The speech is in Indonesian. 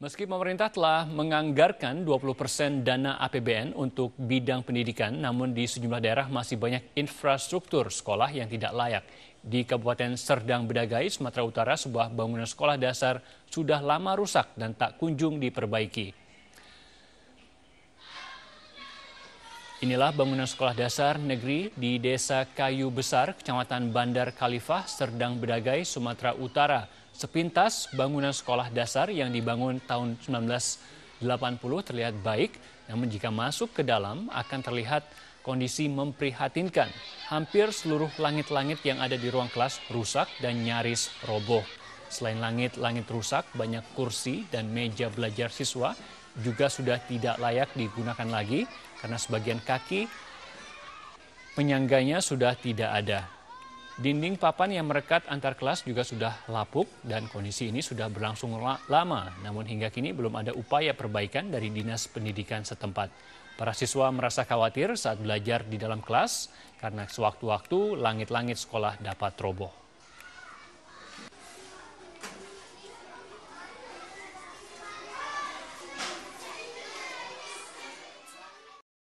Meski pemerintah telah menganggarkan 20% persen dana APBN untuk bidang pendidikan, namun di sejumlah daerah masih banyak infrastruktur sekolah yang tidak layak. Di Kabupaten Serdang Bedagai, Sumatera Utara, sebuah bangunan sekolah dasar sudah lama rusak dan tak kunjung diperbaiki. Inilah bangunan sekolah dasar negeri di Desa Kayu Besar, Kecamatan Bandar Khalifah, Serdang Bedagai, Sumatera Utara Sepintas bangunan sekolah dasar yang dibangun tahun 1980 terlihat baik, namun jika masuk ke dalam akan terlihat kondisi memprihatinkan. Hampir seluruh langit-langit yang ada di ruang kelas rusak dan nyaris roboh. Selain langit-langit rusak, banyak kursi dan meja belajar siswa juga sudah tidak layak digunakan lagi karena sebagian kaki penyangganya sudah tidak ada. Dinding papan yang merekat antar kelas juga sudah lapuk dan kondisi ini sudah berlangsung lama. Namun hingga kini belum ada upaya perbaikan dari Dinas Pendidikan setempat. Para siswa merasa khawatir saat belajar di dalam kelas karena sewaktu-waktu langit-langit sekolah dapat roboh.